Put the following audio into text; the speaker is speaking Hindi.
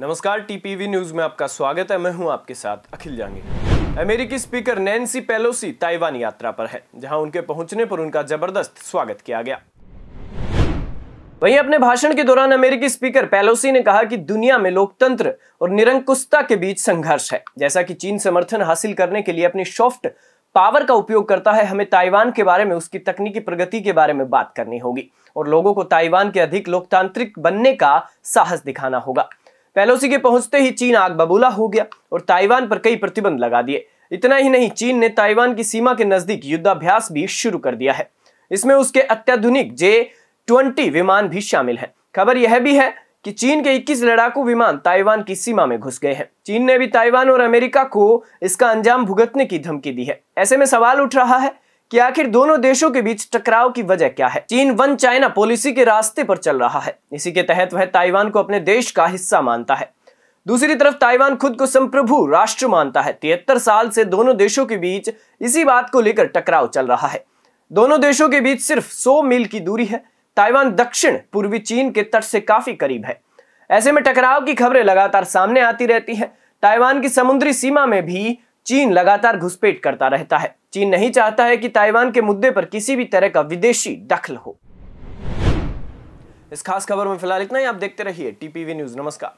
नमस्कार टीपीवी न्यूज में आपका स्वागत है मैं हूं आपके साथ अखिल जांगी अमेरिकी स्पीकर नैन्सी पेलोसी ताइवान यात्रा पर है जहां उनके पहुंचने पर उनका जबरदस्त स्वागत किया गया वहीं अपने भाषण के दौरान अमेरिकी स्पीकर पेलोसी ने कहा कि दुनिया में लोकतंत्र और निरंकुशता के बीच संघर्ष है जैसा कि चीन समर्थन हासिल करने के लिए अपनी सॉफ्ट पावर का उपयोग करता है हमें ताइवान के बारे में उसकी तकनीकी प्रगति के बारे में बात करनी होगी और लोगों को ताइवान के अधिक लोकतांत्रिक बनने का साहस दिखाना होगा पेलोसी के पहुंचते ही चीन आग बबूला हो गया और ताइवान पर कई प्रतिबंध लगा दिए इतना ही नहीं चीन ने ताइवान की सीमा के नजदीक युद्धाभ्यास भी शुरू कर दिया है इसमें उसके अत्याधुनिक जे ट्वेंटी विमान भी शामिल है खबर यह भी है कि चीन के 21 लड़ाकू विमान ताइवान की सीमा में घुस गए हैं चीन ने भी ताइवान और अमेरिका को इसका अंजाम भुगतने की धमकी दी है ऐसे में सवाल उठ रहा है कि आखिर दोनों देशों के बीच टकराव की वजह क्या है चीन वन चाइना पॉलिसी के रास्ते पर चल रहा है इसी के तहत वह ताइवान को अपने देश का हिस्सा मानता है दूसरी तरफ ताइवान खुद को संप्रभु राष्ट्र मानता है तिहत्तर साल से दोनों देशों के बीच इसी बात को लेकर टकराव चल रहा है दोनों देशों के बीच सिर्फ 100 मील की दूरी है ताइवान दक्षिण पूर्वी चीन के तट से काफी करीब है ऐसे में टकराव की खबरें लगातार सामने आती रहती हैं ताइवान की समुद्री सीमा में भी चीन लगातार घुसपैठ करता रहता है चीन नहीं चाहता है कि ताइवान के मुद्दे पर किसी भी तरह का विदेशी दखल हो इस खास खबर में फिलहाल इतना ही आप देखते रहिए टीपीवी न्यूज नमस्कार